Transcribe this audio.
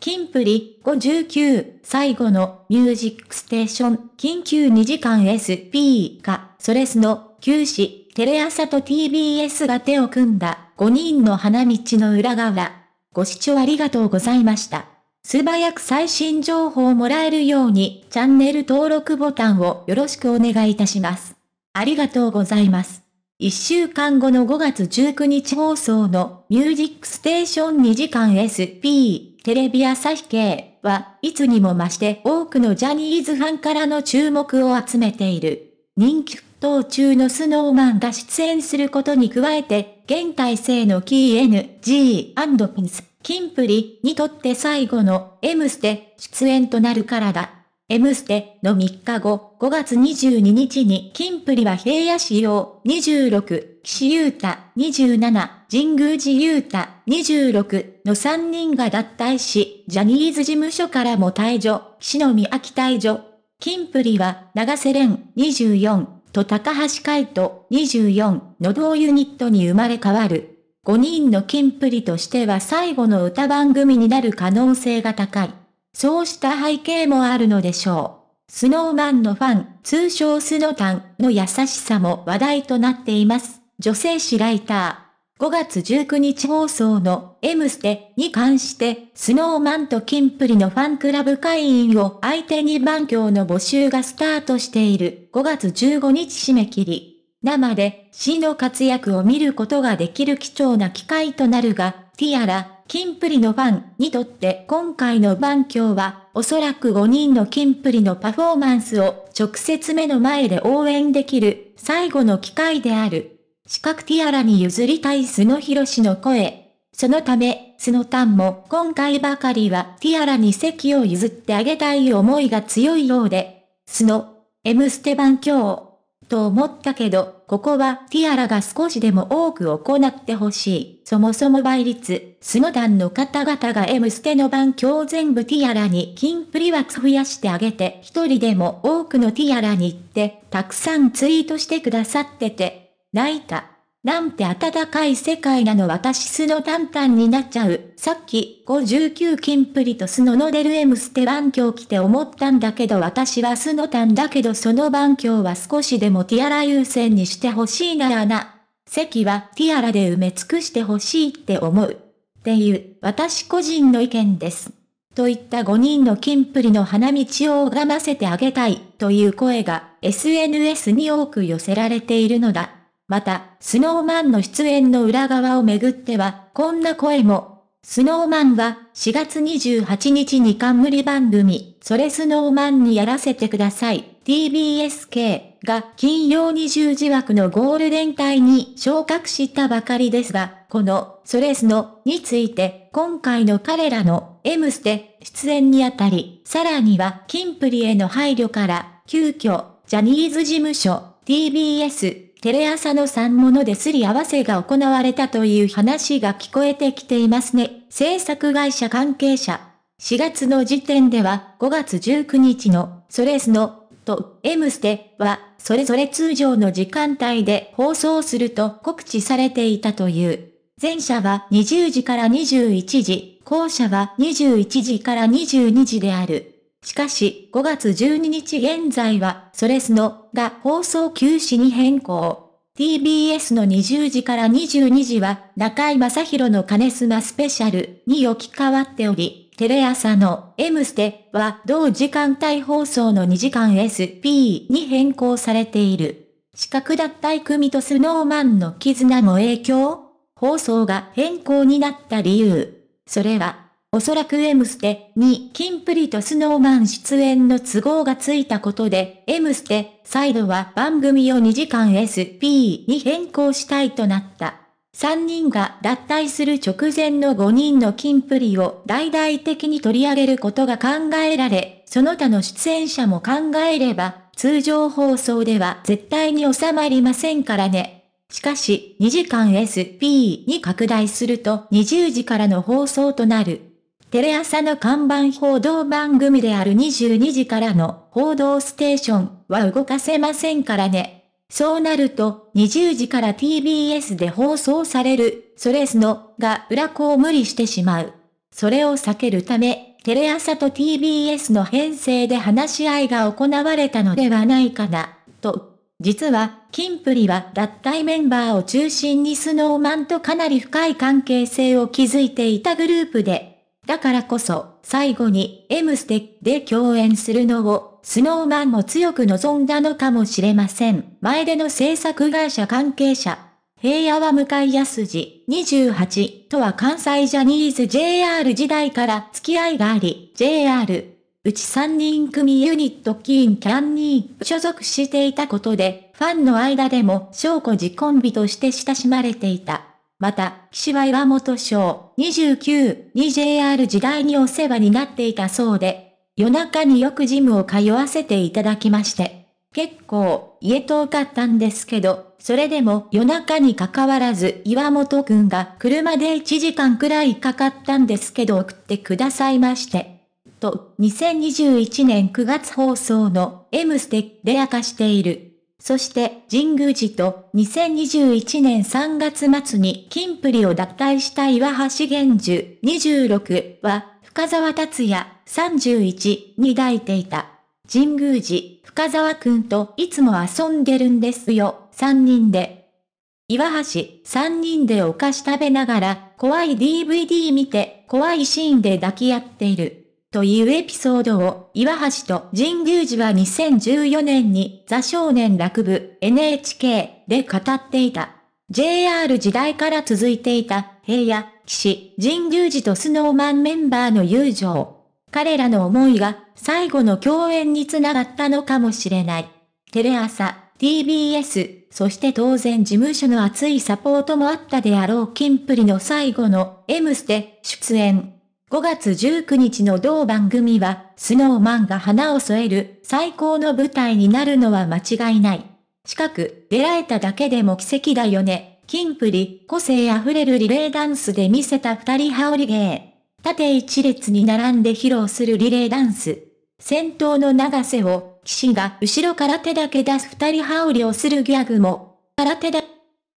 キンプリ59最後のミュージックステーション緊急2時間 SP かソレスの9市テレ朝と TBS が手を組んだ5人の花道の裏側。ご視聴ありがとうございました。素早く最新情報をもらえるようにチャンネル登録ボタンをよろしくお願いいたします。ありがとうございます。1週間後の5月19日放送のミュージックステーション2時間 SP テレビ朝日系はいつにも増して多くのジャニーズファンからの注目を集めている。人気沸騰中のスノーマンが出演することに加えて、現体制の KNG& ピンス、キンプリにとって最後の M ステ出演となるからだ。M ステの3日後、5月22日に、金プリは平野市用26、岸優太27、神宮寺優太26の3人が脱退し、ジャニーズ事務所からも退場、岸野美秋退場。金プリは、長瀬恋、24と高橋海人24の同ユニットに生まれ変わる。5人の金プリとしては最後の歌番組になる可能性が高い。そうした背景もあるのでしょう。スノーマンのファン、通称スノタンの優しさも話題となっています。女性誌ライター。5月19日放送の M ステに関して、スノーマンとキンプリのファンクラブ会員を相手に番強の募集がスタートしている5月15日締め切り。生で、死の活躍を見ることができる貴重な機会となるが、ティアラ、キンプリのファンにとって今回の番狂は、おそらく5人のキンプリのパフォーマンスを直接目の前で応援できる最後の機会である。四角ティアラに譲りたいスノヒロシの声。そのため、スノタンも今回ばかりはティアラに席を譲ってあげたい思いが強いようで。スノ、エムステ番日と思ったけど、ここはティアラが少しでも多く行ってほしい。そもそも倍率、スノダンの方々が M ステの番強全部ティアラに金プリ枠増やしてあげて、一人でも多くのティアラに行って、たくさんツイートしてくださってて、泣いた。なんて暖かい世界なの私素のタンタンになっちゃう。さっき、59金プリと素のノデルエムステ番狂来て思ったんだけど私は素のタンだけどその番狂は少しでもティアラ優先にしてほしいならな。席はティアラで埋め尽くしてほしいって思う。っていう、私個人の意見です。といった5人の金プリの花道を拝ませてあげたいという声が SNS に多く寄せられているのだ。また、スノーマンの出演の裏側をめぐっては、こんな声も。スノーマンは、4月28日に冠番組、それスノーマンにやらせてください。TBSK が金曜20時枠のゴールデン帯に昇格したばかりですが、このそれスノについて、今回の彼らの M ステ出演にあたり、さらにはキンプリへの配慮から、急遽、ジャニーズ事務所、TBS テレ朝の3者ですり合わせが行われたという話が聞こえてきていますね。制作会社関係者。4月の時点では5月19日のソレスのと M ステはそれぞれ通常の時間帯で放送すると告知されていたという。前者は20時から21時、後者は21時から22時である。しかし、5月12日現在は、それすの、が放送休止に変更。TBS の20時から22時は、中井正宏の金スマスペシャルに置き換わっており、テレ朝の M ステは、同時間帯放送の2時間 SP に変更されている。資格脱退組とスノーマンの絆も影響放送が変更になった理由。それは、おそらくエムステにキンプリとスノーマン出演の都合がついたことで、エムステ再度は番組を2時間 SP に変更したいとなった。3人が脱退する直前の5人の金プリを大々的に取り上げることが考えられ、その他の出演者も考えれば、通常放送では絶対に収まりませんからね。しかし、2時間 SP に拡大すると20時からの放送となる。テレ朝の看板報道番組である22時からの報道ステーションは動かせませんからね。そうなると、20時から TBS で放送される、それすの、が裏子を無理してしまう。それを避けるため、テレ朝と TBS の編成で話し合いが行われたのではないかな、と。実は、キンプリは脱退メンバーを中心にスノーマンとかなり深い関係性を築いていたグループで、だからこそ、最後に M ステで共演するのを、スノーマンも強く望んだのかもしれません。前での制作会社関係者。平野は向井康二28とは関西ジャニーズ JR 時代から付き合いがあり、JR うち3人組ユニットキーンキャンニー所属していたことで、ファンの間でも、証拠寺コンビとして親しまれていた。また、岸は岩本賞29に JR 時代にお世話になっていたそうで、夜中によくジムを通わせていただきまして、結構家遠かったんですけど、それでも夜中に関わらず岩本くんが車で1時間くらいかかったんですけど送ってくださいまして。と、2021年9月放送の M ステで明かしている。そして神宮寺と2021年3月末に金プリを脱退した岩橋玄樹26は深沢達也31に抱いていた。神宮寺、深沢くんといつも遊んでるんですよ、3人で。岩橋、3人でお菓子食べながら、怖い DVD 見て、怖いシーンで抱き合っている。というエピソードを、岩橋と神宮寺は2014年に、ザ少年落部 NHK で語っていた。JR 時代から続いていた、平野、岸、神宮寺とスノーマンメンバーの友情。彼らの思いが、最後の共演につながったのかもしれない。テレ朝、TBS、そして当然事務所の熱いサポートもあったであろうキンプリの最後の M ステ出演。5月19日の同番組は、スノーマンが花を添える最高の舞台になるのは間違いない。近く、出会えただけでも奇跡だよね。キンプリ、個性あふれるリレーダンスで見せた二人羽織芸。縦一列に並んで披露するリレーダンス。先頭の長瀬を、騎士が後ろから手だけ出す二人羽織をするギャグも、空手だ。